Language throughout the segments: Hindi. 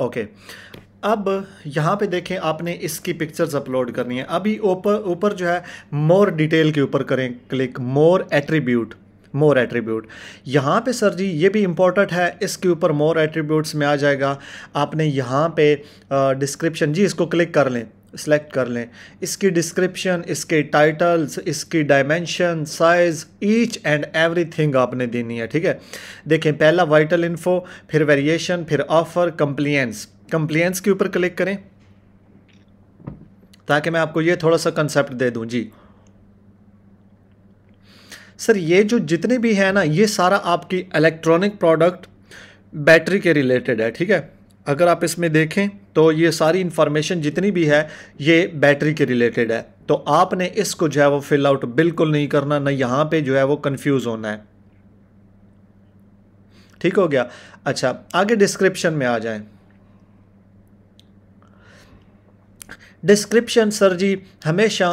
ओके अब यहाँ पे देखें आपने इसकी पिक्चर्स अपलोड करनी है अभी ऊपर ऊपर जो है मोर डिटेल के ऊपर करें click more attribute more attribute यहाँ पे सर जी ये भी इम्पोर्टेंट है इसके ऊपर मोर एट्रीब्यूट्स में आ जाएगा आपने यहाँ पे डिस्क्रिप्शन जी इसको क्लिक कर लें सेलेक्ट कर लें इसकी डिस्क्रिप्शन इसके टाइटल्स इसकी dimension size each and everything आपने देनी है ठीक है देखें पहला वाइटल इन्फो फिर वेरिएशन फिर ऑफ़र कंप्लियंस कंप्लियंस के ऊपर क्लिक करें ताकि मैं आपको ये थोड़ा सा कंसेप्ट दे दूँ जी सर ये जो जितने भी हैं ना ये सारा आपकी इलेक्ट्रॉनिक प्रोडक्ट बैटरी के रिलेटेड है ठीक है अगर आप इसमें देखें तो ये सारी इन्फॉर्मेशन जितनी भी है ये बैटरी के रिलेटेड है तो आपने इसको जो है वो फिल आउट बिल्कुल नहीं करना ना यहाँ पे जो है वो कंफ्यूज होना है ठीक हो गया अच्छा आगे डिस्क्रिप्शन में आ जाएं डिस्क्रिप्शन सर जी हमेशा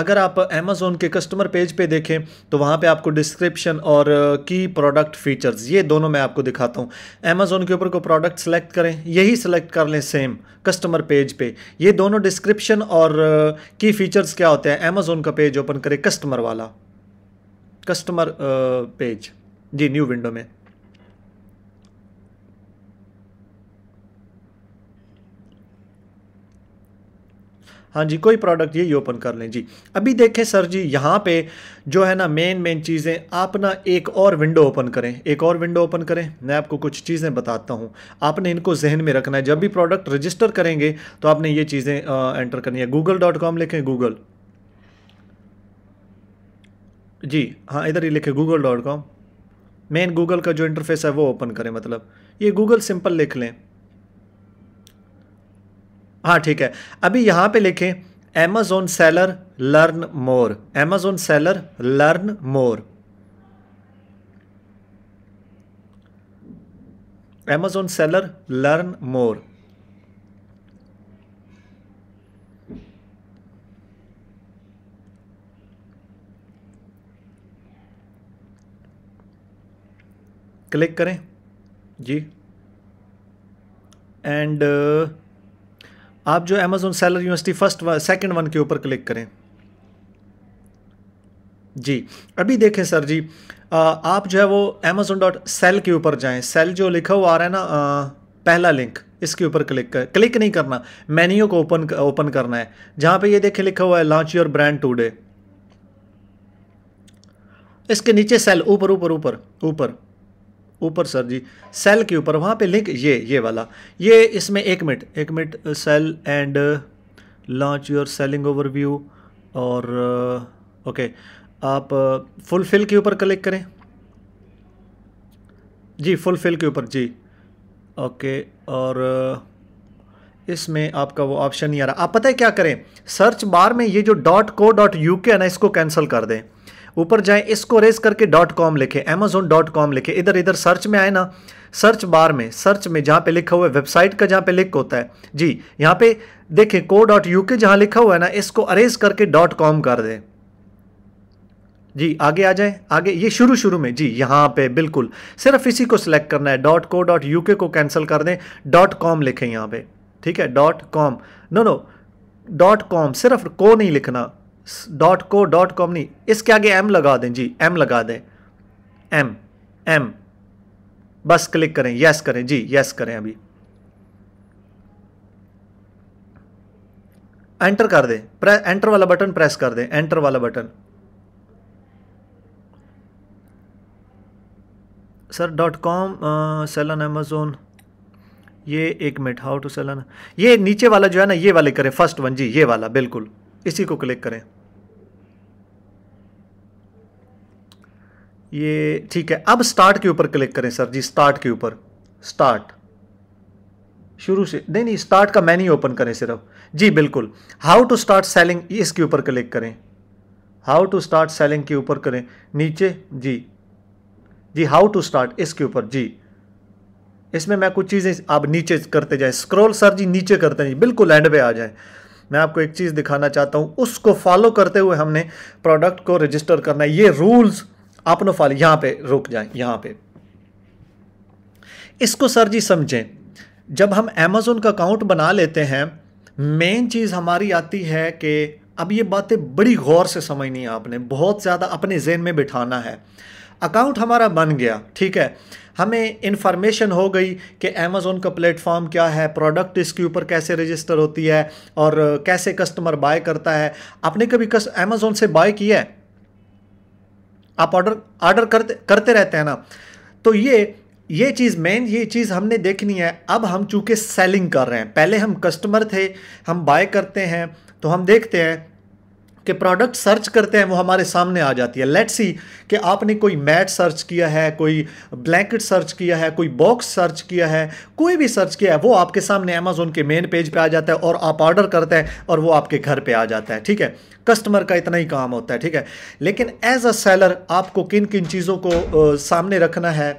अगर आप अमेज़ोन के कस्टमर पेज पे देखें तो वहाँ पे आपको डिस्क्रिप्शन और की प्रोडक्ट फीचर्स ये दोनों मैं आपको दिखाता हूँ अमेज़ोन के ऊपर को प्रोडक्ट सेलेक्ट करें यही सेलेक्ट कर लें सेम कस्टमर पेज पे ये दोनों डिस्क्रिप्शन और की फ़ीचर्स क्या होते हैं अमेज़ोन का पेज ओपन करें कस्टमर वाला कस्टमर पेज जी न्यू विंडो में हाँ जी कोई प्रोडक्ट ये ओपन कर लें जी अभी देखें सर जी यहाँ पे जो है ना मेन मेन चीज़ें आप ना एक और विंडो ओपन करें एक और विंडो ओपन करें मैं आपको कुछ चीज़ें बताता हूँ आपने इनको जहन में रखना है जब भी प्रोडक्ट रजिस्टर करेंगे तो आपने ये चीज़ें एंटर करनी है गूगल डॉट कॉम लिखें गूगल जी हाँ इधर ही लिखें Google dot com main Google का जो इंटरफेस है वो ओपन करें मतलब ये गूगल सिंपल लिख लें हाँ ठीक है अभी यहाँ पे लिखें Amazon seller learn more Amazon seller learn more Amazon seller learn more click करें जी एंड uh, आप जो Amazon seller university first second one के ऊपर क्लिक करें जी अभी देखें सर जी आ, आप जो है वो अमेजोन डॉट सेल के ऊपर जाएं सेल जो लिखा हुआ आ रहा है ना आ, पहला लिंक इसके ऊपर क्लिक कर क्लिक नहीं करना मेन्यू को ओपन ओपन करना है जहाँ पे ये देखें लिखा हुआ है लॉन्च योर ब्रांड टूडे इसके नीचे सेल ऊपर ऊपर ऊपर ऊपर ऊपर सर जी सेल के ऊपर वहाँ पे लिंक ये ये वाला ये इसमें एक मिनट एक minute sale and launch your selling overview और ओके आप फुलफिल के ऊपर क्लिक करें जी फुलफिल के ऊपर जी ओके और इसमें आपका वो ऑप्शन नहीं आ रहा आप पता है क्या करें सर्च बार में ये जो डॉट को डॉट यू के है ना इसको कैंसिल कर दें ऊपर जाएं इसको रेस करके डॉट कॉम लिखे अमेजोन डॉट कॉम लिखे इधर इधर सर्च में आए ना सर्च बार में सर्च में जहाँ पे लिखा हुआ है वेबसाइट का जहाँ पे लिंक होता है जी यहाँ पे देखें को डॉट यू के जहाँ लिखा हुआ है ना इसको अरेज करके डॉट कॉम कर दें जी आगे आ जाए आगे ये शुरू शुरू में जी यहाँ पे बिल्कुल सिर्फ इसी को सिलेक्ट करना है डॉट को डॉट यू के को कैंसिल कर दें डॉट कॉम लिखें यहाँ पे ठीक है dot com no no dot com सिर्फ को नहीं लिखना डॉट को डॉट कॉम नहीं इसके आगे एम लगा दें जी एम लगा दें एम एम बस क्लिक करें यस करें जी यस करें अभी एंटर कर दें प्रेस एंटर वाला बटन प्रेस कर दें एंटर वाला बटन सर डॉट कॉम सेलन एमेजोन ये एक मिनट हाउ टू सेलन ये नीचे वाला जो है ना ये वाले करें फर्स्ट वन जी ये वाला बिल्कुल इसी को क्लिक करें ये ठीक है अब स्टार्ट के ऊपर क्लिक करें सर जी स्टार्ट के ऊपर स्टार्ट शुरू से नहीं नहीं स्टार्ट का मैन्यू ओपन करें सिर्फ जी बिल्कुल हाउ टू स्टार्ट सेलिंग इसके ऊपर क्लिक करें हाउ टू स्टार्ट सेलिंग के ऊपर करें नीचे जी जी हाउ टू स्टार्ट इसके ऊपर जी इसमें मैं कुछ चीज़ें आप नीचे करते जाएं स्क्रॉल सर जी नीचे करते जाएं बिल्कुल एंड पे आ जाएं मैं आपको एक चीज़ दिखाना चाहता हूँ उसको फॉलो करते हुए हमने प्रोडक्ट को रजिस्टर करना है ये रूल्स आपनो फल यहाँ पे रुक जाए यहाँ पे इसको सर जी समझें जब हम अमेज़ोन का अकाउंट बना लेते हैं मेन चीज़ हमारी आती है कि अब ये बातें बड़ी गौर से समझनी है आपने बहुत ज़्यादा अपने जेन में बिठाना है अकाउंट हमारा बन गया ठीक है हमें इन्फॉर्मेशन हो गई कि अमेज़ोन का प्लेटफॉर्म क्या है प्रोडक्ट इसके ऊपर कैसे रजिस्टर होती है और कैसे कस्टमर बाय करता है आपने कभी कस्ट अमेज़ोन से बाय किया है आप ऑर्डर ऑर्डर करते करते रहते हैं ना तो ये ये चीज़ मेन ये चीज़ हमने देखनी है अब हम चूँकि सेलिंग कर रहे हैं पहले हम कस्टमर थे हम बाय करते हैं तो हम देखते हैं कि प्रोडक्ट सर्च करते हैं वो हमारे सामने आ जाती है लेट्स सी कि आपने कोई मैट सर्च किया है कोई ब्लैंकेट सर्च किया है कोई बॉक्स सर्च किया है कोई भी सर्च किया है वो आपके सामने अमेजोन के मेन पेज पे आ जाता है और आप ऑर्डर करते हैं और वो आपके घर पे आ जाता है ठीक है कस्टमर का इतना ही काम होता है ठीक है लेकिन एज अ सेलर आपको किन किन चीज़ों को सामने रखना है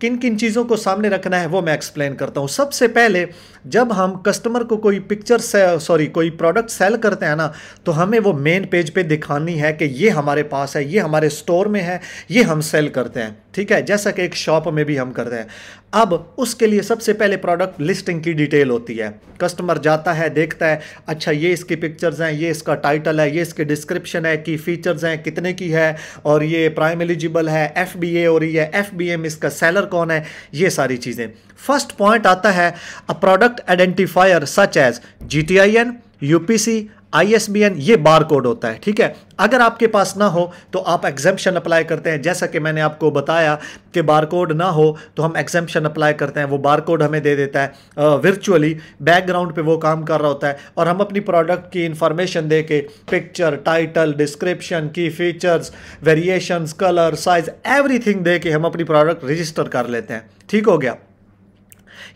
किन किन चीज़ों को सामने रखना है वो मैं एक्सप्लेन करता हूँ सबसे पहले जब हम कस्टमर को कोई पिक्चर सॉरी कोई प्रोडक्ट सेल करते हैं ना तो हमें वो मेन पेज पे दिखानी है कि ये हमारे पास है ये हमारे स्टोर में है ये हम सेल करते हैं ठीक है जैसा कि एक शॉप में भी हम करते हैं अब उसके लिए सबसे पहले प्रोडक्ट लिस्टिंग की डिटेल होती है कस्टमर जाता है देखता है अच्छा ये इसकी पिक्चर्स हैं ये इसका टाइटल है ये इसके डिस्क्रिप्शन है कि फ़ीचर्स हैं कितने की है और ये प्राइम एलिजिबल है एफ बी ए और ये एफ बी एम इसका सेलर कौन है ये सारी चीज़ें फर्स्ट पॉइंट आता है a product identifier such as G T I N U P C ISBN ये बार कोड होता है ठीक है अगर आपके पास ना हो तो आप एग्जेम्पन अप्लाई करते हैं जैसा कि मैंने आपको बताया कि बार कोड ना हो तो हम एग्जेम्पन अप्लाई करते हैं वो बार कोड हमें दे देता है वर्चुअली बैकग्राउंड पे वो काम कर रहा होता है और हम अपनी प्रोडक्ट की इंफॉर्मेशन दे के पिक्चर टाइटल डिस्क्रिप्शन की features variation colour size everything दे के हम अपनी प्रोडक्ट रजिस्टर कर लेते हैं ठीक हो गया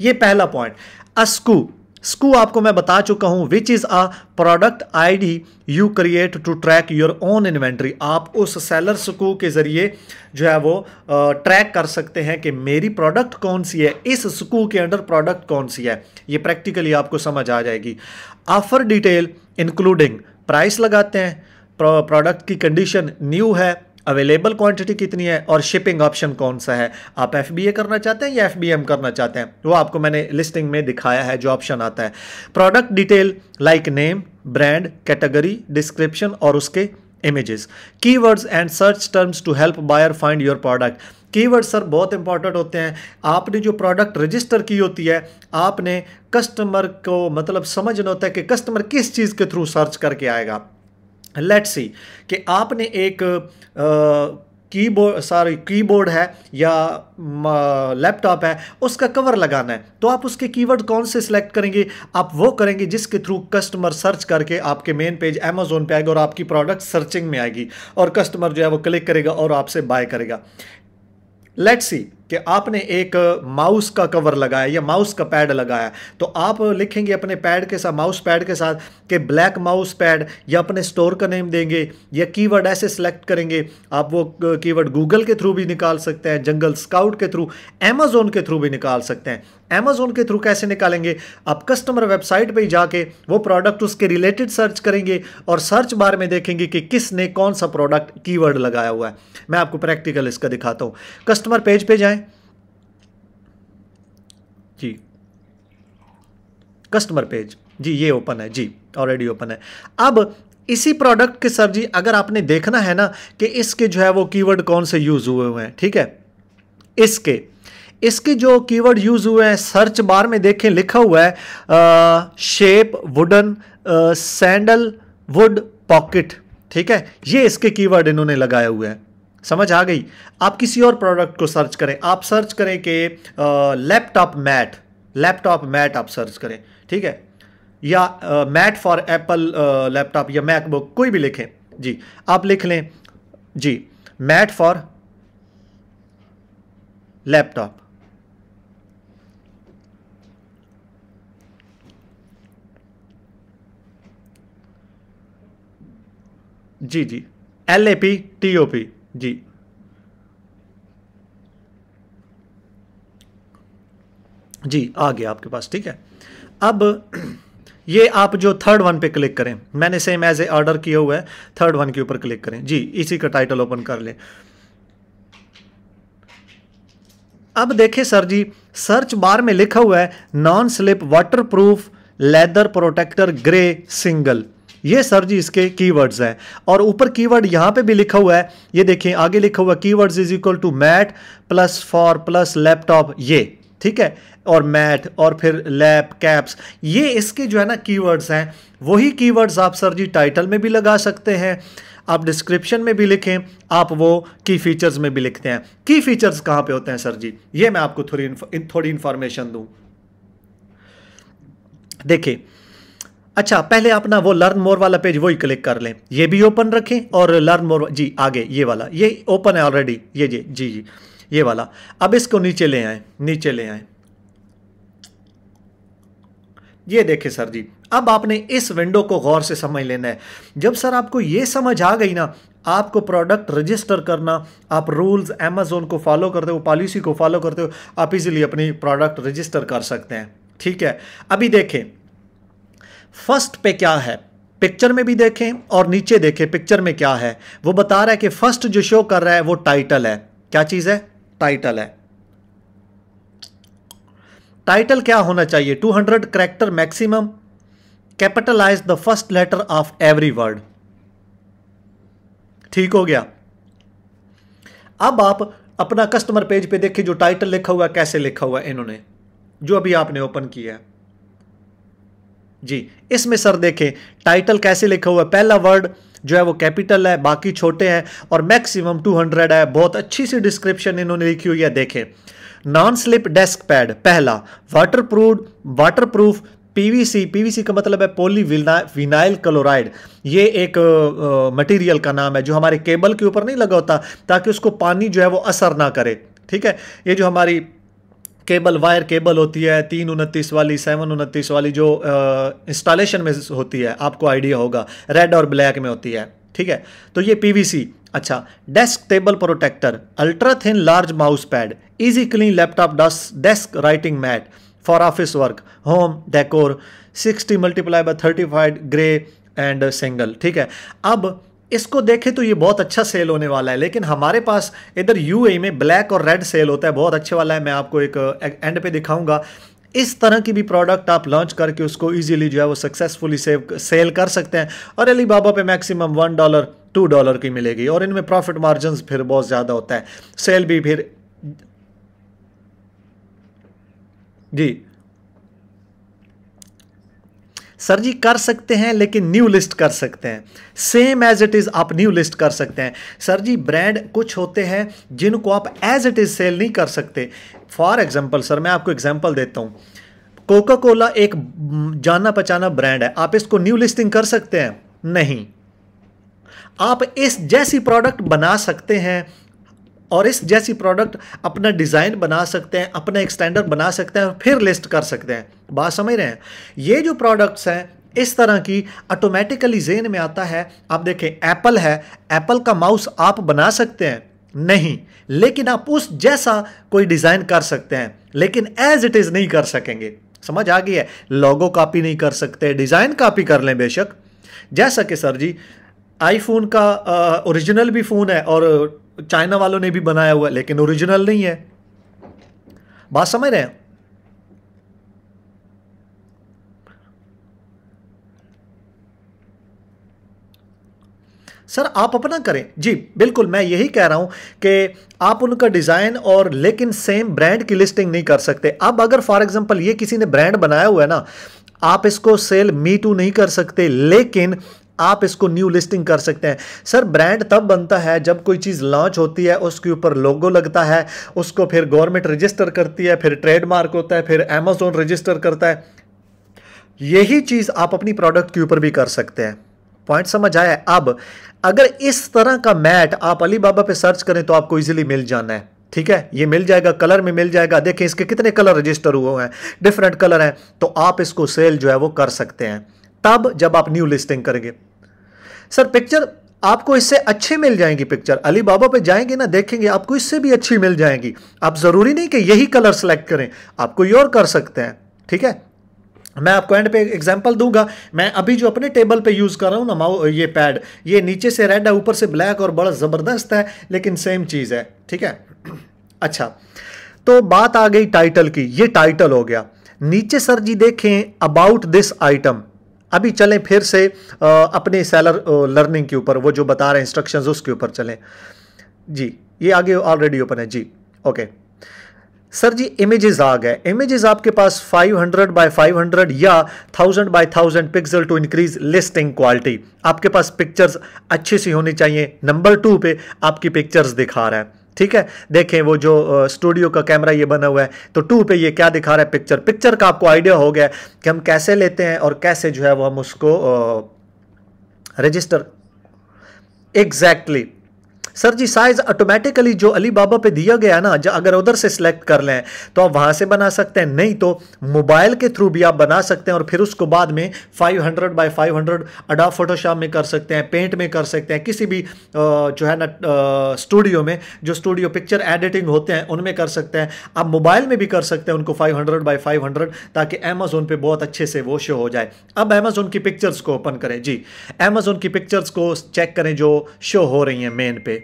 ये पहला पॉइंट अस्कू स्कू आपको मैं बता चुका हूं which is a product ID you create to track your own inventory आप उस सेलर स्कू के ज़रिए जो है वो ट्रैक कर सकते हैं कि मेरी प्रोडक्ट कौन सी है इस स्कू के अंडर प्रोडक्ट कौन सी है ये प्रैक्टिकली आपको समझ आ जाएगी ऑफर डिटेल इंक्लूडिंग प्राइस लगाते हैं प्रोडक्ट की कंडीशन न्यू है अवेलेबल क्वांटिटी कितनी है और शिपिंग ऑप्शन कौन सा है आप एफ करना चाहते हैं या एफ करना चाहते हैं वो आपको मैंने लिस्टिंग में दिखाया है जो ऑप्शन आता है product detail like name brand category description और उसके images keywords and search terms to help buyer find your product keyword sir बहुत इंपॉर्टेंट होते हैं आपने जो प्रोडक्ट रजिस्टर की होती है आपने कस्टमर को मतलब समझना होता है कि कस्टमर किस चीज़ के थ्रू सर्च करके आएगा लेट सी कि आपने एक की कीबोर्ड सॉरी कीबोर्ड है या लैपटॉप है उसका कवर लगाना है तो आप उसके कीवर्ड कौन से सिलेक्ट करेंगे आप वो करेंगे जिसके थ्रू कस्टमर सर्च करके आपके मेन पेज अमेजोन पे आएगा और आपकी प्रोडक्ट सर्चिंग में आएगी और कस्टमर जो है वो क्लिक करेगा और आपसे बाय करेगा लेट्स सी कि आपने एक माउस का कवर लगाया या माउस का पैड लगाया तो आप लिखेंगे अपने पैड के साथ माउस पैड के साथ कि ब्लैक माउस पैड या अपने स्टोर का नेम देंगे या कीवर्ड ऐसे सेलेक्ट करेंगे आप वो कीवर्ड गूगल के थ्रू भी निकाल सकते हैं जंगल स्काउट के थ्रू अमेजोन के थ्रू भी निकाल सकते हैं अमेजोन के थ्रू कैसे निकालेंगे आप कस्टमर वेबसाइट पर जाके वो प्रोडक्ट उसके रिलेटेड सर्च करेंगे और सर्च बार में देखेंगे कि किसने कौन सा प्रोडक्ट कीवर्ड लगाया हुआ है मैं आपको प्रैक्टिकल इसका दिखाता हूं कस्टमर पेज पे जाएं जी कस्टमर पेज जी ये ओपन है जी ऑलरेडी ओपन है अब इसी प्रोडक्ट के सर जी अगर आपने देखना है ना कि इसके जो है वो कीवर्ड कौन से यूज़ हुए हुए हैं ठीक है इसके इसके जो कीवर्ड यूज़ हुए हैं सर्च बार में देखें लिखा हुआ है आ, shape wooden sandal wood pocket ठीक है ये इसके कीवर्ड इन्होंने लगाए हुए हैं समझ आ गई आप किसी और प्रोडक्ट को सर्च करें आप सर्च करें कि लैपटॉप मैट लैपटॉप मैट आप सर्च करें ठीक है या मैट फॉर एप्पल लैपटॉप या मैकबुक कोई भी लिखें जी आप लिख लें जी मैट फॉर लैपटॉप जी जी L A P T O P जी जी आ गया आपके पास ठीक है अब ये आप जो थर्ड वन पे क्लिक करें मैंने सेम एज ए ऑर्डर किया हुआ है थर्ड वन के ऊपर क्लिक करें जी इसी का टाइटल ओपन कर लें अब देखें सर जी सर्च बार में लिखा हुआ है non slip water proof leather protector grey single ये सर जी इसके कीवर्ड्स हैं और ऊपर कीवर्ड यहाँ पर भी लिखा हुआ है ये देखें आगे लिखा हुआ words is equal to mat plus for plus laptop ये ठीक है और मैट और फिर लैप कैप्स ये इसके जो है ना कीवर्ड्स हैं वही कीवर्ड्स आप सर जी टाइटल में भी लगा सकते हैं आप डिस्क्रिप्शन में भी लिखें आप वो की फीचर्स में भी लिखते हैं की फीचर्स कहां पे होते हैं सर जी ये मैं आपको थोड़ी थोड़ी इंफॉर्मेशन दूं देखिए अच्छा पहले अपना वो लर्न मोर वाला पेज वही क्लिक कर लें ये भी ओपन रखें और लर्न मोर जी आगे ये वाला ये ओपन है ऑलरेडी ये जी जी जी ये वाला अब इसको नीचे ले आए नीचे ले आए ये देखें सर जी अब आपने इस विंडो को गौर से समझ लेना है जब सर आपको ये समझ आ गई ना आपको प्रोडक्ट रजिस्टर करना आप रूल्स अमेजोन को फॉलो करते हो पॉलिसी को फॉलो करते हो आप इजीली अपनी प्रोडक्ट रजिस्टर कर सकते हैं ठीक है अभी देखें फर्स्ट पे क्या है पिक्चर में भी देखें और नीचे देखें पिक्चर में क्या है वो बता रहा है कि फर्स्ट जो शो कर रहा है वो टाइटल है क्या चीज है टाइटल है टाइटल क्या होना चाहिए 200 hundred character maximum capitalise the first letter of every word ठीक हो गया अब आप अपना कस्टमर पेज पे देखिए जो टाइटल लिखा हुआ कैसे लिखा हुआ इन्होंने जो अभी आपने ओपन किया है जी इसमें सर देखें टाइटल कैसे लिखा हुआ है पहला वर्ड जो है वो कैपिटल है बाकी छोटे हैं और मैक्सिमम 200 है बहुत अच्छी सी डिस्क्रिप्शन इन्होंने लिखी हुई है देखें नॉन स्लिप डेस्क पैड पहला water proof water proof PVC PVC का मतलब है पोली विनाइल क्लोराइड ये एक मटेरियल का नाम है जो हमारे केबल के ऊपर नहीं लगा होता ताकि उसको पानी जो है वो असर ना करे ठीक है ये जो हमारी केबल वायर केबल होती है तीन उनतीस वाली सेवन उनतीस वाली जो इंस्टॉलेशन में होती है आपको आइडिया होगा रेड और ब्लैक में होती है ठीक है तो ये पीवीसी अच्छा desk table protector ultra thin large mouse pad easy clean laptop desk writing mat for office work home decor sixty multiply by thirty five grey and single ठीक है अब इसको देखें तो ये बहुत अच्छा सेल होने वाला है लेकिन हमारे पास इधर यू में ब्लैक और रेड सेल होता है बहुत अच्छे वाला है मैं आपको एक एंड पे दिखाऊंगा इस तरह की भी प्रोडक्ट आप लॉन्च करके उसको इजीली जो है वो सक्सेसफुली सेव सेल कर सकते हैं और अली बाबा पे maximum one dollar two dollar की मिलेगी और इनमें प्रॉफिट मार्जिन फिर बहुत ज़्यादा होता है सेल भी फिर जी सर जी कर सकते हैं लेकिन न्यू लिस्ट कर सकते हैं सेम एज इट इज़ आप न्यू लिस्ट कर सकते हैं सर जी ब्रांड कुछ होते हैं जिनको आप एज इट इज़ सेल नहीं कर सकते फॉर एग्जाम्पल सर मैं आपको एग्जाम्पल देता हूँ कोका कोला एक जाना पहचाना ब्रांड है आप इसको न्यू लिस्टिंग कर सकते हैं नहीं आप इस जैसी प्रोडक्ट बना सकते हैं और इस जैसी प्रोडक्ट अपना डिज़ाइन बना सकते हैं अपना एक स्टैंडर्ड बना सकते हैं और फिर लिस्ट कर सकते हैं बात समझ रहे हैं ये जो प्रोडक्ट्स हैं इस तरह की ऑटोमेटिकली जेन में आता है आप देखें एप्पल है एप्पल का माउस आप बना सकते हैं नहीं लेकिन आप उस जैसा कोई डिज़ाइन कर सकते हैं लेकिन एज इट इज़ नहीं कर सकेंगे समझ आ गई है लोगो कॉपी नहीं कर सकते डिज़ाइन कॉपी कर लें बेशक जैसा कि सर जी आईफोन का ओरिजिनल भी फ़ोन है और चाइना वालों ने भी बनाया हुआ लेकिन ओरिजिनल नहीं है बात समझ रहे हैं सर आप अपना करें जी बिल्कुल मैं यही कह रहा हूं कि आप उनका डिज़ाइन और लेकिन सेम ब्रांड की लिस्टिंग नहीं कर सकते अब अगर फॉर एग्जांपल ये किसी ने ब्रांड बनाया हुआ है ना आप इसको सेल मी टू नहीं कर सकते लेकिन आप इसको न्यू लिस्टिंग कर सकते हैं सर ब्रांड तब बनता है जब कोई चीज़ लॉन्च होती है उसके ऊपर लोगो लगता है उसको फिर गवर्नमेंट रजिस्टर करती है फिर ट्रेडमार्क होता है फिर अमेजोन रजिस्टर करता है यही चीज़ आप अपनी प्रोडक्ट के ऊपर भी कर सकते हैं पॉइंट समझ आया अब अगर इस तरह का मैट आप अली बाबा पर सर्च करें तो आपको इजीली मिल जाना है ठीक है ये मिल जाएगा कलर में मिल जाएगा देखें इसके कितने कलर रजिस्टर हुए हैं डिफरेंट कलर हैं तो आप इसको सेल जो है वो कर सकते हैं तब जब आप न्यू लिस्टिंग करेंगे सर पिक्चर आपको इससे अच्छी मिल जाएंगी पिक्चर अली बाबा पे जाएंगे ना देखेंगे आपको इससे भी अच्छी मिल जाएंगी आप ज़रूरी नहीं कि यही कलर सेलेक्ट करें आप कोई और कर सकते हैं ठीक है मैं आपको एंड पे एग्जांपल दूंगा मैं अभी जो अपने टेबल पे यूज़ कर रहा हूँ ना माओ ये पैड ये नीचे से रेड है ऊपर से ब्लैक और बड़ा ज़बरदस्त है लेकिन सेम चीज़ है ठीक है अच्छा तो बात आ गई टाइटल की ये टाइटल हो गया नीचे सर जी देखें अबाउट दिस आइटम अभी चलें फिर से अपने सेलर लर्निंग के ऊपर वो जो बता रहे हैं इंस्ट्रक्शंस उसके ऊपर चलें जी ये आगे ऑलरेडी ओपन है जी ओके सर जी इमेजेस आ गए इमेजेस आपके पास 500 हंड्रेड बाई फाइव या 1000 by 1000 pixel to increase listing quality आपके पास पिक्चर्स अच्छी सी होनी चाहिए नंबर टू पे आपकी पिक्चर्स दिखा रहा है ठीक है देखें वो जो स्टूडियो का कैमरा ये बना हुआ है तो टू पे ये क्या दिखा रहा है पिक्चर पिक्चर का आपको आइडिया हो गया कि हम कैसे लेते हैं और कैसे जो है वो हम उसको रजिस्टर एग्जैक्टली exactly. सर जी साइज ऑटोमेटिकली जो अली बाबा पे दिया गया ना अगर उधर से सिलेक्ट कर लें तो आप वहाँ से बना सकते हैं नहीं तो मोबाइल के थ्रू भी आप बना सकते हैं और फिर उसको बाद में 500 हंड्रेड बाई फाइव हंड्रेड अडा फोटोशॉप में कर सकते हैं पेंट में कर सकते हैं किसी भी जो है ना स्टूडियो में जो स्टूडियो पिक्चर एडिटिंग होते हैं उनमें कर सकते हैं आप मोबाइल में भी कर सकते हैं उनको five hundred by five hundred ताकि अमेजोन पर बहुत अच्छे से वो शो हो जाए अब अमेजोन की पिक्चर्स को ओपन करें जी अमेजोन की पिक्चर्स को चेक करें जो शो हो रही हैं मेन पे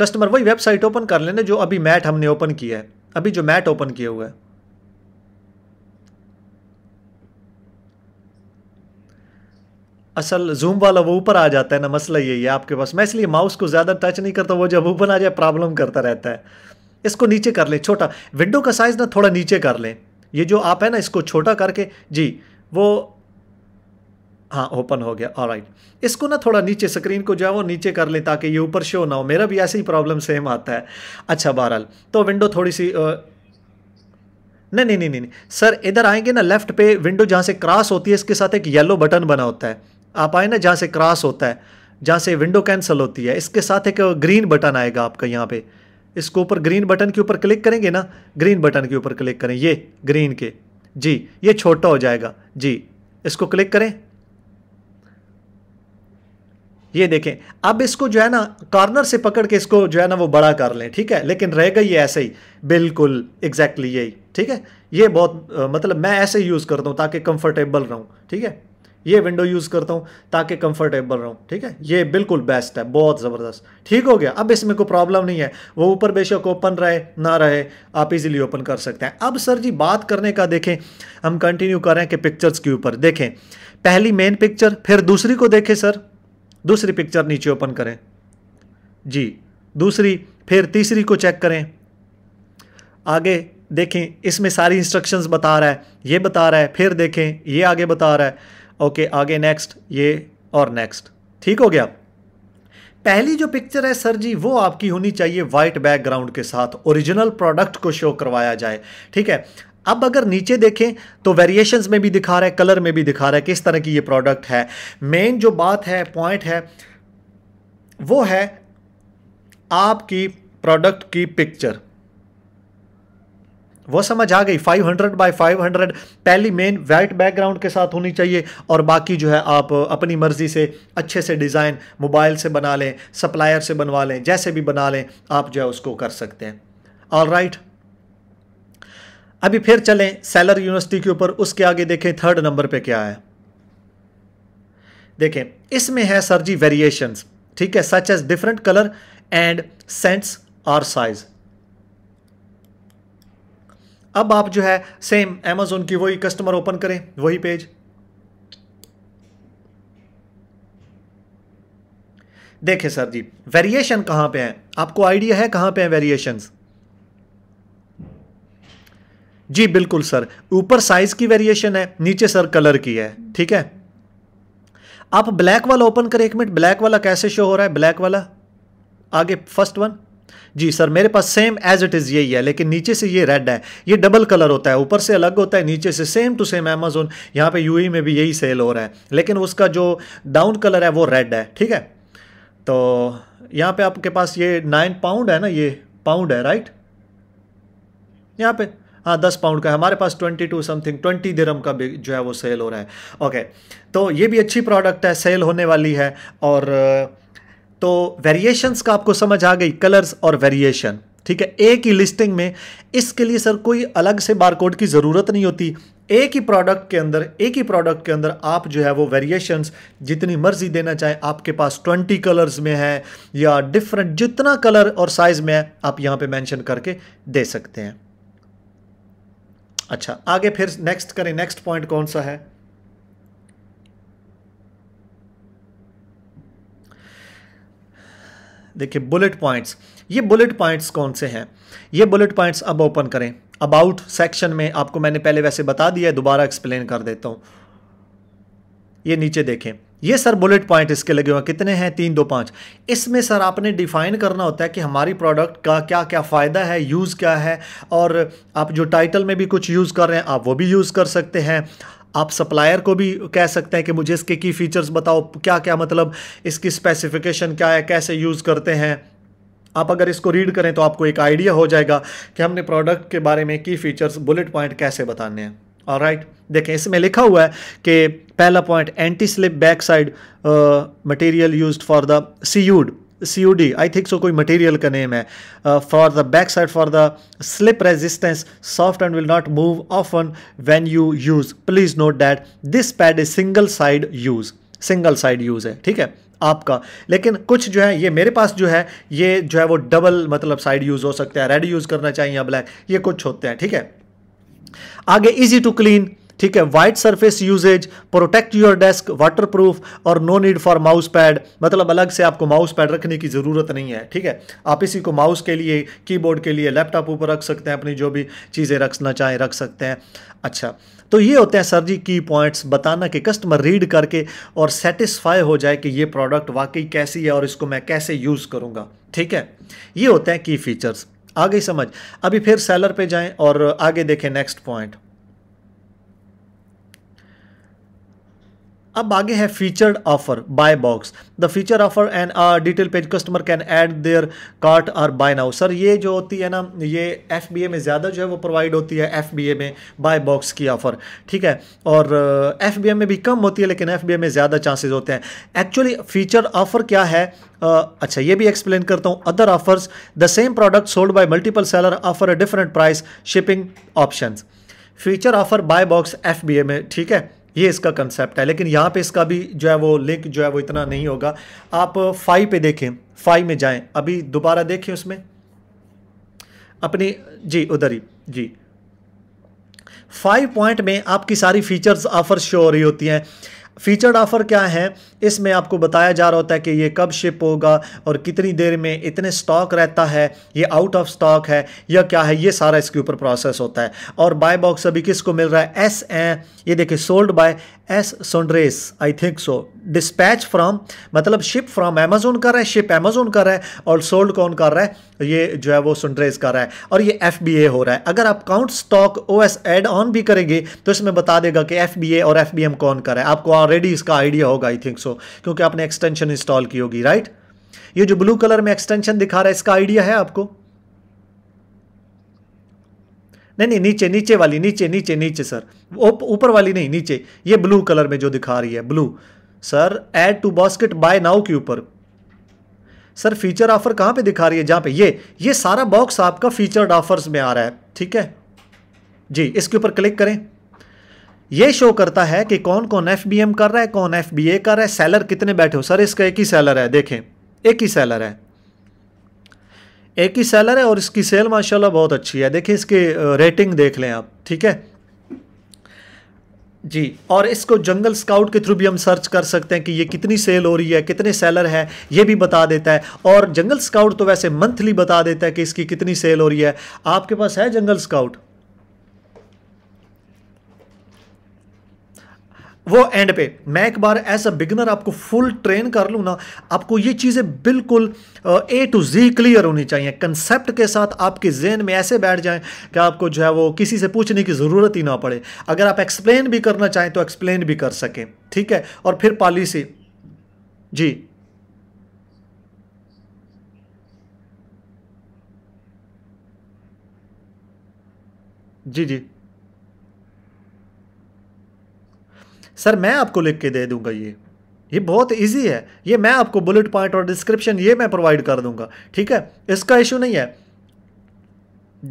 कस्टमर वही वेबसाइट ओपन कर लेने जो अभी मैट हमने ओपन किया है अभी जो मैट ओपन किया हुआ है असल जूम वाला वो ऊपर आ जाता है ना मसला यही है आपके पास मैं इसलिए माउस को ज़्यादा टच नहीं करता वो जब ऊपर आ जाए प्रॉब्लम करता रहता है इसको नीचे कर लें छोटा विंडो का साइज़ ना थोड़ा नीचे कर लें ये जो आप है ना इसको छोटा करके जी वो हाँ ओपन हो गया और राइट इसको ना थोड़ा नीचे स्क्रीन को जो है वो नीचे कर लें ताकि ये ऊपर शो ना हो मेरा भी ऐसे ही प्रॉब्लम सेम आता है अच्छा बहरहाल तो विंडो थोड़ी सी आ, नहीं नहीं नहीं नहीं सर इधर आएंगे ना लेफ्ट पे विंडो जहाँ से क्रॉस होती है इसके साथ एक येलो बटन बना होता है आप आए ना जहाँ से क्रॉस होता है जहाँ से विंडो कैंसिल होती है इसके साथ एक ग्रीन बटन आएगा आपका यहाँ पे इसको ऊपर ग्रीन बटन के ऊपर क्लिक करेंगे ना ग्रीन बटन के ऊपर क्लिक करें ये ग्रीन के जी ये छोटा हो जाएगा जी इसको क्लिक करें ये देखें अब इसको जो है ना कॉर्नर से पकड़ के इसको जो है ना वो बड़ा कर लें ठीक है लेकिन रहेगा ये ऐसे ही बिल्कुल एग्जैक्टली यही ठीक है ये बहुत मतलब मैं ऐसे ही यूज़ करता हूँ ताकि कंफर्टेबल रहूँ ठीक है ये विंडो यूज़ करता हूँ ताकि कंफर्टेबल रहूँ ठीक है ये बिल्कुल बेस्ट है बहुत ज़बरदस्त ठीक हो गया अब इसमें कोई प्रॉब्लम नहीं है वो ऊपर बेशक ओपन रहे ना रहे आप इजीली ओपन कर सकते हैं अब सर जी बात करने का देखें हम कंटिन्यू करें कि पिक्चर्स के ऊपर देखें पहली मेन पिक्चर फिर दूसरी को देखें सर दूसरी पिक्चर नीचे ओपन करें जी दूसरी फिर तीसरी को चेक करें आगे देखें इसमें सारी इंस्ट्रक्शंस बता रहा है ये बता रहा है फिर देखें ये आगे बता रहा है ओके आगे नेक्स्ट ये और नेक्स्ट ठीक हो गया पहली जो पिक्चर है सर जी वो आपकी होनी चाहिए वाइट बैकग्राउंड के साथ ओरिजिनल प्रोडक्ट को शो करवाया जाए ठीक है अब अगर नीचे देखें तो वेरिएशंस में भी दिखा रहा है कलर में भी दिखा रहा है किस तरह की ये प्रोडक्ट है मेन जो बात है पॉइंट है वो है आपकी प्रोडक्ट की पिक्चर वो समझ आ गई 500 हंड्रेड बाई फाइव पहली मेन वाइट बैकग्राउंड के साथ होनी चाहिए और बाकी जो है आप अपनी मर्ज़ी से अच्छे से डिज़ाइन मोबाइल से बना लें सप्लायर से बनवा लें जैसे भी बना लें आप जो है उसको कर सकते हैं ऑल राइट right. अभी फिर चलें सैलर यूनिवर्सिटी के ऊपर उसके आगे देखें थर्ड नंबर पे क्या है देखें इसमें है सर जी वेरिएशन ठीक है such as different colour and scents और साइज अब आप जो है सेम एमेजोन की वही कस्टमर ओपन करें वही पेज देखें सर जी वेरिएशन कहां पे है आपको आइडिया है कहां पे है वेरिएशंस जी बिल्कुल सर ऊपर साइज की वेरिएशन है नीचे सर कलर की है ठीक है आप ब्लैक वाला ओपन करें एक मिनट ब्लैक वाला कैसे शो हो रहा है ब्लैक वाला आगे फर्स्ट वन जी सर मेरे पास सेम एज इट इज़ यही है लेकिन नीचे से ये रेड है ये डबल कलर होता है ऊपर से अलग होता है नीचे से सेम टू सेम अमेजोन यहाँ पे यूई e में भी यही सेल हो रहा है लेकिन उसका जो डाउन कलर है वो रेड है ठीक है तो यहाँ पे आपके पास ये नाइन पाउंड है ना ये पाउंड है राइट यहाँ पे हाँ दस पाउंड का है हमारे पास ट्वेंटी टू समथिंग ट्वेंटी दिरम का भी जो है वो सेल हो रहा है ओके तो ये भी अच्छी प्रोडक्ट है सेल होने वाली है और तो वेरिएशंस का आपको समझ आ गई कलर्स और वेरिएशन ठीक है एक ही लिस्टिंग में इसके लिए सर कोई अलग से बारकोड की ज़रूरत नहीं होती एक ही प्रोडक्ट के अंदर एक ही प्रोडक्ट के अंदर आप जो है वो वेरिएशंस जितनी मर्जी देना चाहें आपके पास ट्वेंटी कलर्स में है या डिफरेंट जितना कलर और साइज़ में है आप यहाँ पे मेंशन करके दे सकते हैं अच्छा आगे फिर नेक्स्ट करें नेक्स्ट पॉइंट कौन सा है देखिए बुलेट पॉइंट्स ये बुलेट पॉइंट्स कौन से हैं ये बुलेट पॉइंट्स अब ओपन करें अबाउट सेक्शन में आपको मैंने पहले वैसे बता दिया है दोबारा एक्सप्लेन कर देता हूं ये नीचे देखें ये सर बुलेट पॉइंट इसके लगे हुए हैं कितने हैं तीन दो पाँच इसमें सर आपने डिफाइन करना होता है कि हमारी प्रोडक्ट का क्या क्या फ़ायदा है यूज़ क्या है और आप जो टाइटल में भी कुछ यूज़ कर रहे हैं आप वो भी यूज़ कर सकते हैं आप सप्लायर को भी कह सकते हैं कि मुझे इसके की फ़ीचर्स बताओ क्या क्या मतलब इसकी स्पेसिफिकेशन क्या है कैसे यूज़ करते हैं आप अगर इसको रीड करें तो आपको एक आइडिया हो जाएगा कि हमने प्रोडक्ट के बारे में की फ़ीचर्स बुलेट पॉइंट कैसे बताने हैं और राइट देखें इसमें लिखा हुआ है कि पहला point anti slip back side material use for the suede C U D I think so कोई मटेरियल का नेम है for the back side for the slip resistance soft and will not move of one when you use please note that this pad is single side use single side use है ठीक है आपका लेकिन कुछ जो है ये मेरे पास जो है ये जो है वो डबल मतलब साइड यूज़ हो सकता है रेड यूज़ करना चाहिए या ब्लैक ये कुछ होते हैं ठीक है आगे इजी टू क्लीन ठीक है white surface uses protect your desk water proof और no need for mouse pad मतलब अलग से आपको माउस पैड रखने की ज़रूरत नहीं है ठीक है आप इसी को माउस के लिए कीबोर्ड के लिए लैपटॉप ऊपर रख सकते हैं अपनी जो भी चीज़ें रखना चाहें रख सकते हैं अच्छा तो ये होते हैं सर जी की पॉइंट्स बताना कि कस्टमर रीड करके और सेटिस्फाई हो जाए कि ये प्रोडक्ट वाकई कैसी है और इसको मैं कैसे यूज़ करूँगा ठीक है ये होते हैं की फीचर्स आगे समझ अभी फिर सेलर पे जाएं और आगे देखें नेक्स्ट पॉइंट अब आगे है featured offer buy box the feature offer and detail page customer can add their cart और बाय नाउ सर ये जो होती है ना ये एफ बी ए में ज़्यादा जो है वो प्रोवाइड होती है एफ बी ए में बाय बॉक्स की ऑफ़र ठीक है और एफ बी ए में भी कम होती है लेकिन एफ बी ए में ज़्यादा चांसेज होते हैं एक्चुअली फीचर ऑफ़र क्या है uh, अच्छा ये भी एक्सप्लेन करता हूँ other offers the same product sold by multiple seller offer a different price shipping option feature offer buy box F B A में ठीक है ये इसका कंसेप्ट है लेकिन यहाँ पे इसका भी जो है वो लिंक जो है वो इतना नहीं होगा आप फाइव पे देखें फाइव में जाएं अभी दोबारा देखें उसमें अपनी जी उधर ही जी फाइव पॉइंट में आपकी सारी फीचर्स ऑफर शो हो रही होती हैं फीचर्ड ऑफ़र क्या है इसमें आपको बताया जा रहा होता है कि ये कब शिप होगा और कितनी देर में इतने स्टॉक रहता है ये आउट ऑफ स्टॉक है या क्या है ये सारा इसके ऊपर प्रोसेस होता है और बाय बॉक्स अभी किसको मिल रहा है एस ए ये देखिए सोल्ड बाय एस सोंड्रेस I think so dispatch from मतलब शिप फ्रॉम अमेजोन कर रहा है शिप अमेजोन कर रहा है और सोल्ड कौन कर रहा है ये जो है वो सुनड्रेज कर रहा है और ये एफ बी ए हो रहा है अगर आप count stock O S add on भी करेंगे तो इसमें बता देगा कि एफ बी ए और एफ बी एम कौन कर रहा है आपको ऑलरेडी इसका आइडिया होगा आई थिंक सो क्योंकि आपने एक्सटेंशन इंस्टॉल की होगी राइट ये जो ब्लू कलर में एक्सटेंशन दिखा रहा है इसका आइडिया है आपको नहीं नहीं नीचे नीचे वाली नीचे नीचे नीचे सर ऊपर वाली नहीं नीचे ये ब्लू कलर में जो दिखा रही है blue sir add to basket buy now के ऊपर सर फीचर ऑफर कहाँ पे दिखा रही है जहाँ पे ये ये सारा बॉक्स आपका फीचर्ड ऑफर्स में आ रहा है ठीक है जी इसके ऊपर क्लिक करें ये शो करता है कि कौन कौन एफ कर रहा है कौन एफ कर रहा है सेलर कितने बैठे हो सर इसका एक ही सेलर है देखें एक ही सैलर है एक ही सैलर है और इसकी सेल माशाल्लाह बहुत अच्छी है देखिए इसकी रेटिंग देख लें आप ठीक है जी और इसको जंगल स्काउट के थ्रू भी हम सर्च कर सकते हैं कि ये कितनी सेल हो रही है कितने सेलर है ये भी बता देता है और जंगल स्काउट तो वैसे मंथली बता देता है कि इसकी कितनी सेल हो रही है आपके पास है जंगल स्काउट वो एंड पे मैं एक बार एज अ बिगनर आपको फुल ट्रेन कर लूँ ना आपको ये चीज़ें बिल्कुल ए टू जी क्लियर होनी चाहिए कंसेप्ट के साथ आपके जेन में ऐसे बैठ जाएं कि आपको जो है वो किसी से पूछने की ज़रूरत ही ना पड़े अगर आप एक्सप्लेन भी करना चाहें तो एक्सप्लेन भी कर सकें ठीक है और फिर पॉलिसी जी जी जी सर मैं आपको लिख के दे दूंगा ये ये बहुत इजी है ये मैं आपको बुलेट पॉइंट और डिस्क्रिप्शन ये मैं प्रोवाइड कर दूंगा ठीक है इसका इशू नहीं है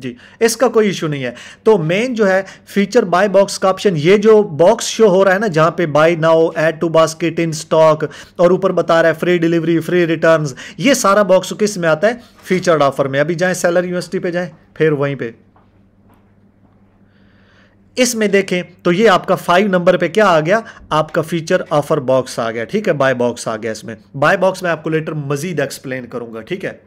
जी इसका कोई इशू नहीं है तो मेन जो है फीचर बाय बॉक्स का ऑप्शन ये जो बॉक्स शो हो रहा है ना जहाँ पे buy now add to basket in stock और ऊपर बता रहा है फ्री डिलीवरी फ्री रिटर्न्स ये सारा बॉक्स किस में आता है फीचर्ड ऑफर में अभी जाएं सेलर यूनिवर्सिटी पे जाएं फिर वहीं पर इसमें देखें तो ये आपका फाइव नंबर पे क्या आ गया आपका फीचर ऑफर बॉक्स आ गया ठीक है बाय बॉक्स आ गया इसमें बाय बॉक्स में आपको लेटर मजीद एक्सप्लेन करूंगा ठीक है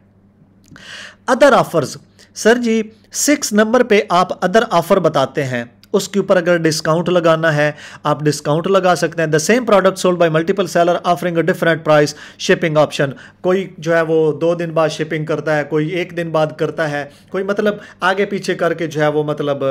अदर ऑफर्स सर जी सिक्स नंबर पे आप अदर ऑफर बताते हैं उसके ऊपर अगर डिस्काउंट लगाना है आप डिस्काउंट लगा सकते हैं the same product sold by multiple seller offering a different price shipping option कोई जो है वो दो दिन बाद शिपिंग करता है कोई एक दिन बाद करता है कोई मतलब आगे पीछे करके जो है वो मतलब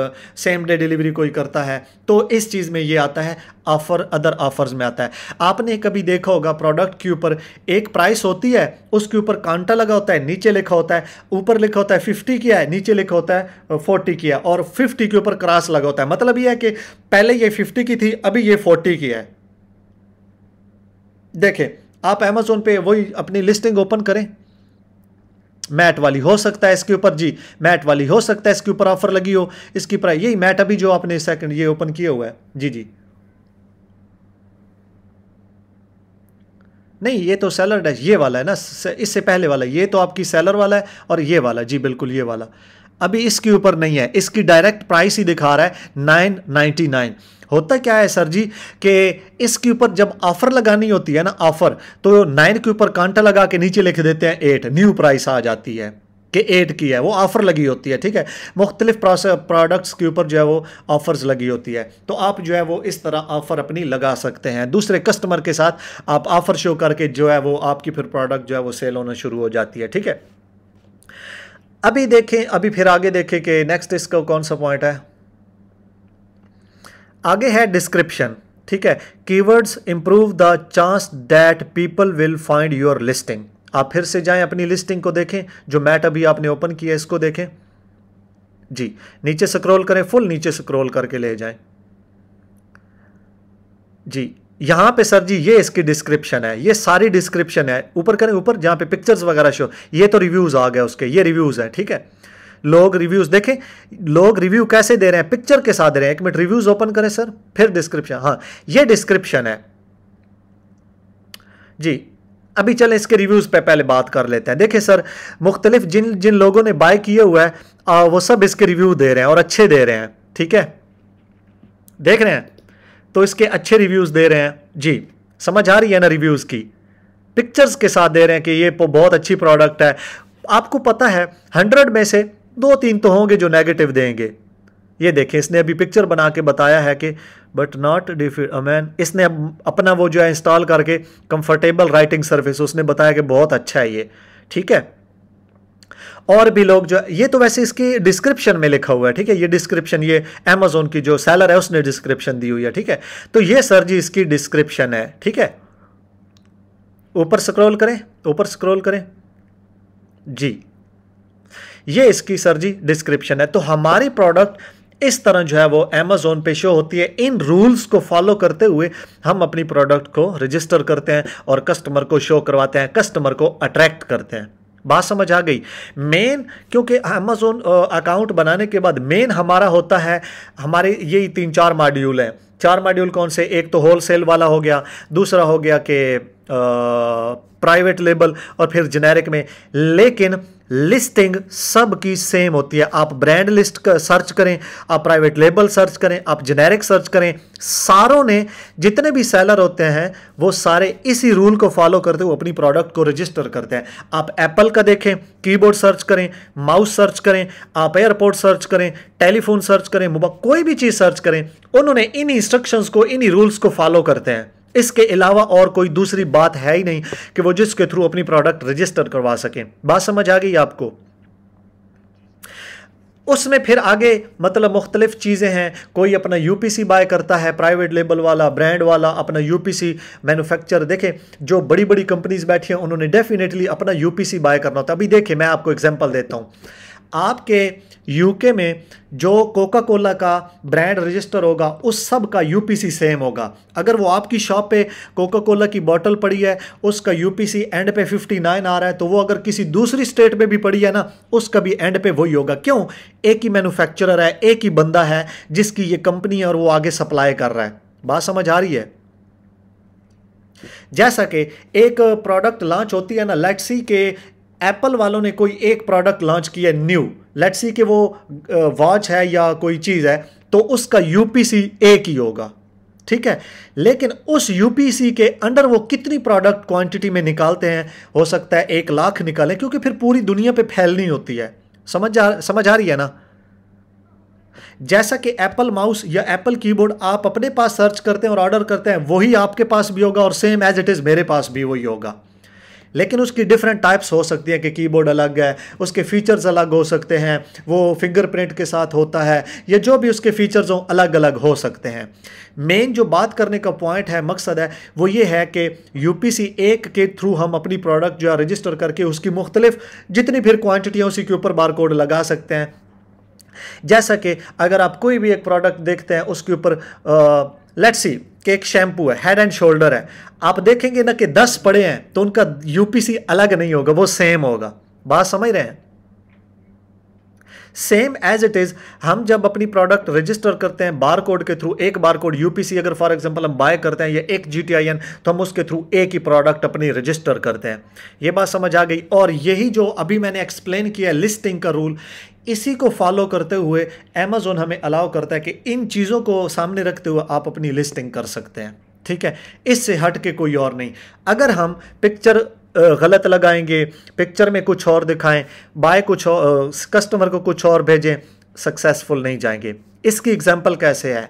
सेम डे डिलीवरी कोई करता है तो इस चीज़ में ये आता है ऑफर अदर ऑफर्स में आता है आपने कभी देखा होगा प्रोडक्ट के ऊपर एक प्राइस होती है उसके ऊपर कांटा लगा होता है नीचे लिखा होता है ऊपर लिखा होता है फिफ्टी किया है नीचे लिखा होता है फोर्टी किया और फिफ्टी के ऊपर क्रॉस लगा होता है मतलब यह है कि पहले ये फिफ्टी की थी अभी ये फोर्टी की है देखें आप अमेजोन पे वही अपनी लिस्टिंग ओपन करें मैट वाली हो सकता है इसके ऊपर जी मैट वाली हो सकता है इसके ऊपर ऑफर लगी हो इसकी प्राइस यही मैट अभी जो आपने सेकंड ये ओपन किया हुआ है जी जी नहीं ये तो सेलर डैश ये वाला है ना इससे पहले वाला ये तो आपकी सेलर वाला है और ये वाला जी बिल्कुल ये वाला अभी इसके ऊपर नहीं है इसकी डायरेक्ट प्राइस ही दिखा रहा है नाइन नाइन्टी नाइन होता क्या है सर जी कि इसके ऊपर जब ऑफर लगानी होती है ना ऑफर तो नाइन के ऊपर कांटा लगा के नीचे लिख देते हैं एट न्यू प्राइस आ जाती है के एड की है वो ऑफ़र लगी होती है ठीक है मुख्तलिफ प्रोडक्ट्स के ऊपर जो है वो ऑफ़र्स लगी होती है तो आप जो है वो इस तरह ऑफ़र अपनी लगा सकते हैं दूसरे कस्टमर के साथ आप ऑफ़र शो करके जो है वो आपकी फिर प्रोडक्ट जो है वो सेल होना शुरू हो जाती है ठीक है अभी देखें अभी फिर आगे देखें कि नेक्स्ट इसका कौन सा पॉइंट है आगे है डिस्क्रिप्शन ठीक है keywords improve the chance that people will find your listing आप फिर से जाएं अपनी लिस्टिंग को देखें जो मैट अभी आपने ओपन किया इसको देखें जी नीचे स्क्रॉल करें फुल नीचे स्क्रॉल करके ले जाएं जी यहां पे सर जी ये इसकी डिस्क्रिप्शन है ये सारी डिस्क्रिप्शन है ऊपर करें ऊपर जहाँ पे पिक्चर्स वगैरह शो ये तो रिव्यूज़ आ गए उसके ये रिव्यूज़ है ठीक है लोग रिव्यूज़ देखें लोग रिव्यू कैसे दे रहे हैं पिक्चर के साथ दे रहे हैं एक मिनट रिव्यूज़ ओपन करें सर फिर डिस्क्रिप्शन हाँ ये डिस्क्रिप्शन है जी अभी चलें इसके रिव्यूज़ पे पहले बात कर लेते हैं देखिए सर मुख्तलिफ जिन जिन लोगों ने बाय किया हुआ है आ, वो सब इसके रिव्यू दे रहे हैं और अच्छे दे रहे हैं ठीक है देख रहे हैं तो इसके अच्छे रिव्यूज़ दे रहे हैं जी समझ आ रही है ना रिव्यूज़ की पिक्चर्स के साथ दे रहे हैं कि ये बहुत अच्छी प्रोडक्ट है आपको पता है हंड्रेड में से दो तीन तो होंगे जो नेगेटिव देंगे ये देखें इसने अभी पिक्चर बना के बताया है कि बट नॉट डिफिट मैन इसने अपना वो जो है इंस्टॉल करके कंफर्टेबल राइटिंग सर्विस उसने बताया कि बहुत अच्छा है ये ठीक है और भी लोग जो ये तो वैसे इसकी डिस्क्रिप्शन में लिखा हुआ है ठीक है ये डिस्क्रिप्शन ये अमेजोन की जो सेलर है उसने डिस्क्रिप्शन दी हुई है ठीक है तो ये सर जी इसकी डिस्क्रिप्शन है ठीक है ऊपर स्क्रॉल करें ऊपर स्क्रॉल करें जी ये इसकी सर जी डिस्क्रिप्शन है तो हमारी प्रोडक्ट इस तरह जो है वो अमेजोन पे शो होती है इन रूल्स को फॉलो करते हुए हम अपनी प्रोडक्ट को रजिस्टर करते हैं और कस्टमर को शो करवाते हैं कस्टमर को अट्रैक्ट करते हैं बात समझ आ गई मेन क्योंकि अमेजोन अकाउंट बनाने के बाद मेन हमारा होता है हमारे यही तीन चार मॉड्यूल हैं चार मॉड्यूल कौन से एक तो होल सेल वाला हो गया दूसरा हो गया कि प्राइवेट लेबल और फिर जेनेरिक में लेकिन लिस्टिंग सब की सेम होती है आप ब्रांड लिस्ट कर, सर्च करें आप प्राइवेट लेबल सर्च करें आप जेनेरिक सर्च करें सारों ने जितने भी सेलर होते हैं वो सारे इसी रूल को फॉलो करते हुए अपनी प्रोडक्ट को रजिस्टर करते हैं आप एप्पल का देखें कीबोर्ड सर्च करें माउस सर्च करें आप एयरपोर्ट सर्च करें टेलीफोन सर्च करें मोबाइल कोई भी चीज़ सर्च करें उन्होंने इन इंस्ट्रक्शंस को इन्हीं रूल्स को फॉलो करते हैं इसके अलावा और कोई दूसरी बात है ही नहीं कि वो जिसके थ्रू अपनी प्रोडक्ट रजिस्टर करवा सकें बात समझ आ गई आपको उसमें फिर आगे मतलब मुख्तलिफ चीज़ें हैं कोई अपना यू पी सी बाय करता है प्राइवेट लेबल वाला ब्रांड वाला अपना यू पी सी देखें जो बड़ी बड़ी कंपनीज बैठी हैं उन्होंने डेफिनेटली अपना यू पी सी बाय करना होता है अभी देखें मैं आपको एग्जांपल देता हूँ आपके यूके में जो कोका कोला का ब्रांड रजिस्टर होगा उस सब का यूपीसी सेम होगा अगर वो आपकी शॉप पे कोका कोला की बॉटल पड़ी है उसका यूपीसी एंड पे 59 आ रहा है तो वो अगर किसी दूसरी स्टेट में भी पड़ी है ना उसका भी एंड पे वही होगा क्यों एक ही मैन्युफैक्चरर है एक ही बंदा है जिसकी ये कंपनी है और वो आगे सप्लाई कर रहा है बात समझ आ रही है जैसा कि एक प्रोडक्ट लॉन्च होती है ना लेट्स सी के एप्पल वालों ने कोई एक प्रोडक्ट लॉन्च किया न्यू लेट्स सी कि वो वॉच है या कोई चीज़ है तो उसका यूपीसी एक ही होगा ठीक है लेकिन उस यूपीसी के अंडर वो कितनी प्रोडक्ट क्वांटिटी में निकालते हैं हो सकता है एक लाख निकालें क्योंकि फिर पूरी दुनिया पे फैलनी होती है समझ जा समझ आ रही है ना जैसा कि एप्पल माउस या एप्पल कीबोर्ड आप अपने पास सर्च करते हैं और ऑर्डर करते हैं वही आपके पास भी होगा और सेम एज इट इज़ मेरे पास भी वही होगा लेकिन उसकी डिफरेंट टाइप्स हो सकती हैं कि कीबोर्ड अलग है उसके फीचर्स अलग हो सकते हैं वो फिंगरप्रिंट के साथ होता है या जो भी उसके फीचर्स हों अलग अलग हो सकते हैं मेन जो बात करने का पॉइंट है मकसद है वो ये है कि यू पी एक के थ्रू हम अपनी प्रोडक्ट जो है रजिस्टर करके उसकी मुख्तलिफ जितनी फिर क्वान्टिटी है उसी के ऊपर बार कोड लगा सकते हैं जैसा कि अगर आप कोई भी एक प्रोडक्ट देखते हैं उसके ऊपर लेट्स सी कि एक शैम्पू है हेड एंड शोल्डर है आप देखेंगे ना कि दस पड़े हैं तो उनका यूपीसी अलग नहीं होगा वो सेम होगा बात समझ रहे हैं सेम एज इट इज़ हम जब अपनी प्रोडक्ट रजिस्टर करते हैं बार कोड के थ्रू एक बार कोड यूपीसी अगर फॉर एग्जांपल हम बाय करते हैं या एक जी तो हम उसके थ्रू एक ही प्रोडक्ट अपनी रजिस्टर करते हैं ये बात समझ आ गई और यही जो अभी मैंने एक्सप्लेन किया है लिस्टिंग का रूल इसी को फॉलो करते हुए अमेज़ोन हमें अलाउ करता है कि इन चीज़ों को सामने रखते हुए आप अपनी लिस्टिंग कर सकते हैं ठीक है इससे हट के कोई और नहीं अगर हम पिक्चर गलत लगाएंगे पिक्चर में कुछ और दिखाएं बाय कुछ और कस्टमर को कुछ और भेजें सक्सेसफुल नहीं जाएंगे इसकी एग्जाम्पल कैसे है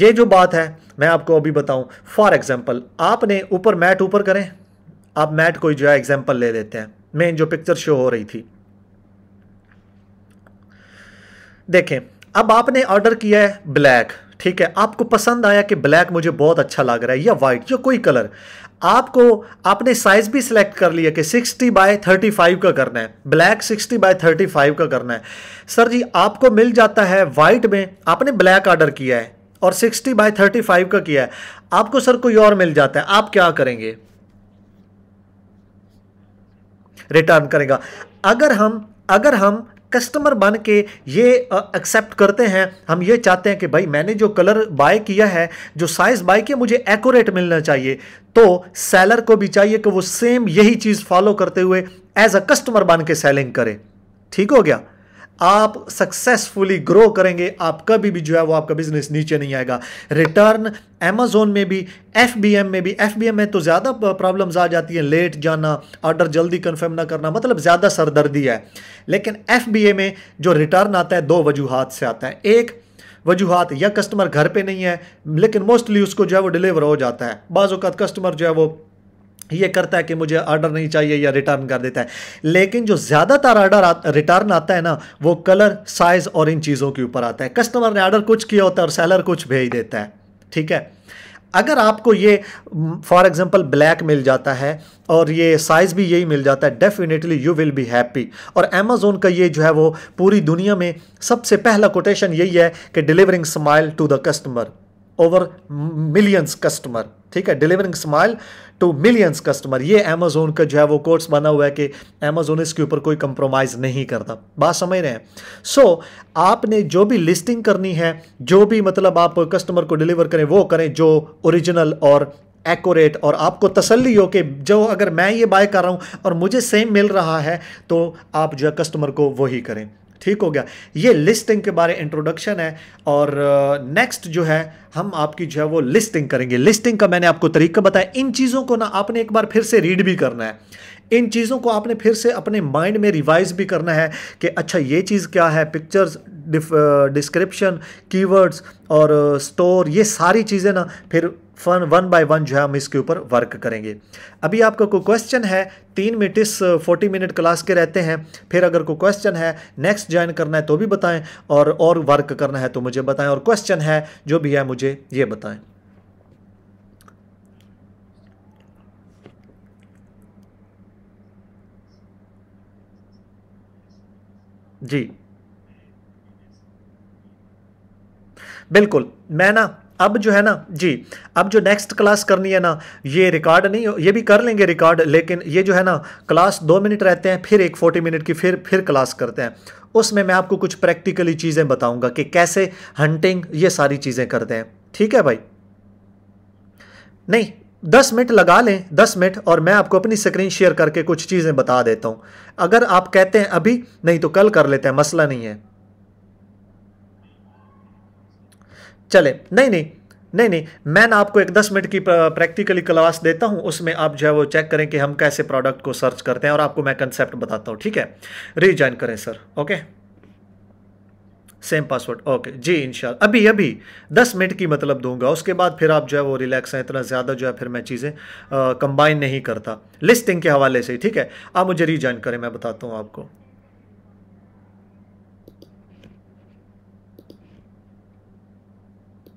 ये जो बात है मैं आपको अभी बताऊं फॉर एग्जाम्पल आपने ऊपर मैट ऊपर करें आप मैट कोई जो है एग्जाम्पल ले लेते हैं मेन जो पिक्चर शो हो रही थी देखें अब आपने ऑर्डर किया है ब्लैक ठीक है आपको पसंद आया कि ब्लैक मुझे बहुत अच्छा लग रहा है या वाइट या कोई कलर आपको आपने साइज़ भी सिलेक्ट कर लिया कि 60 बाय 35 का करना है ब्लैक 60 बाय 35 का करना है सर जी आपको मिल जाता है वाइट में आपने ब्लैक ऑर्डर किया है और 60 बाय 35 का किया है आपको सर कोई और मिल जाता है आप क्या करेंगे रिटर्न करेगा अगर हम अगर हम कस्टमर बन के ये एक्सेप्ट करते हैं हम ये चाहते हैं कि भाई मैंने जो कलर बाय किया है जो साइज़ बाय किया मुझे एक्यूरेट मिलना चाहिए तो सेलर को भी चाहिए कि वो सेम यही चीज़ फॉलो करते हुए एज अ कस्टमर बन के सेलिंग करे ठीक हो गया आप सक्सेसफुली ग्रो करेंगे आप कभी भी जो है वो आपका बिजनेस नीचे नहीं आएगा रिटर्न अमेजोन में भी एफ में भी एफ में तो ज़्यादा प्रॉब्लम्स आ जाती हैं लेट जाना ऑर्डर जल्दी कन्फर्म ना करना मतलब ज़्यादा सरदर्दी है लेकिन एफ में जो रिटर्न आता है दो वजूहत से आता है एक वजूहत या कस्टमर घर पर नहीं है लेकिन मोस्टली उसको जो है वो डिलीवर हो जाता है बाज़ात कस्टमर जो है वो ये करता है कि मुझे ऑर्डर नहीं चाहिए या रिटर्न कर देता है लेकिन जो ज़्यादातर ऑर्डर रिटर्न आता है ना वो कलर साइज़ और इन चीज़ों के ऊपर आता है कस्टमर ने आर्डर कुछ किया होता है और सेलर कुछ भेज देता है ठीक है अगर आपको ये फॉर एग्जांपल ब्लैक मिल जाता है और ये साइज़ भी यही मिल जाता है definitely you will be happy और अमेजोन का ये जो है वो पूरी दुनिया में सबसे पहला कोटेशन यही है कि delivering smile to the customer over millions customer ठीक है delivering smile to millions customer ये अमेजोन का जो है वो कोर्स बना हुआ है कि अमेजोन इसके ऊपर कोई कंप्रोमाइज़ नहीं करता बात समझ रहे हैं सो so, आपने जो भी लिस्टिंग करनी है जो भी मतलब आप कस्टमर को डिलीवर करें वो करें जो ओरिजिनल और एक्यूरेट और आपको तसल्ली हो कि जो अगर मैं ये बाय कर रहा हूँ और मुझे सेम मिल रहा है तो आप जो है कस्टमर को वही करें ठीक हो गया ये लिस्टिंग के बारे इंट्रोडक्शन है और नेक्स्ट जो है हम आपकी जो है वो लिस्टिंग करेंगे लिस्टिंग का मैंने आपको तरीका बताया इन चीज़ों को ना आपने एक बार फिर से रीड भी करना है इन चीज़ों को आपने फिर से अपने माइंड में रिवाइज भी करना है कि अच्छा ये चीज़ क्या है पिक्चर्स डिस्क्रिप्शन कीवर्ड्स और स्टोर ये सारी चीज़ें ना फिर फन वन बाय वन जो है हम इसके ऊपर वर्क करेंगे अभी आपका कोई क्वेश्चन है तीन मिनट इस फोर्टी मिनट क्लास के रहते हैं फिर अगर कोई क्वेश्चन है नेक्स्ट ज्वाइन करना है तो भी बताएं और और वर्क करना है तो मुझे बताएं और क्वेश्चन है जो भी है मुझे ये बताएं जी बिल्कुल मैं ना अब जो है ना जी अब जो नेक्स्ट क्लास करनी है ना ये रिकॉर्ड नहीं ये भी कर लेंगे रिकॉर्ड लेकिन ये जो है ना क्लास दो मिनट रहते हैं फिर एक फोर्टी मिनट की फिर फिर क्लास करते हैं उसमें मैं आपको कुछ प्रैक्टिकली चीज़ें बताऊंगा कि कैसे हंटिंग ये सारी चीज़ें करते हैं ठीक है भाई नहीं दस मिनट लगा लें दस मिनट और मैं आपको अपनी स्क्रीन शेयर करके कुछ चीज़ें बता देता हूँ अगर आप कहते हैं अभी नहीं तो कल कर लेते हैं मसला नहीं है चले नहीं नहीं नहीं नहीं मैं ना आपको एक दस मिनट की प्रैक्टिकली क्लास देता हूँ उसमें आप जो है वो चेक करें कि हम कैसे प्रोडक्ट को सर्च करते हैं और आपको मैं कंसेप्ट बताता हूँ ठीक है रीजॉइन करें sir okay same password okay जी इनशाला अभी अभी दस मिनट की मतलब दूंगा उसके बाद फिर आप जो है वो रिलैक्स हैं इतना ज़्यादा जो है फिर मैं चीज़ें कंबाइन नहीं करता लिस्टिंग के हवाले से ठीक है आप मुझे रीजॉइन करें मैं बताता हूँ आपको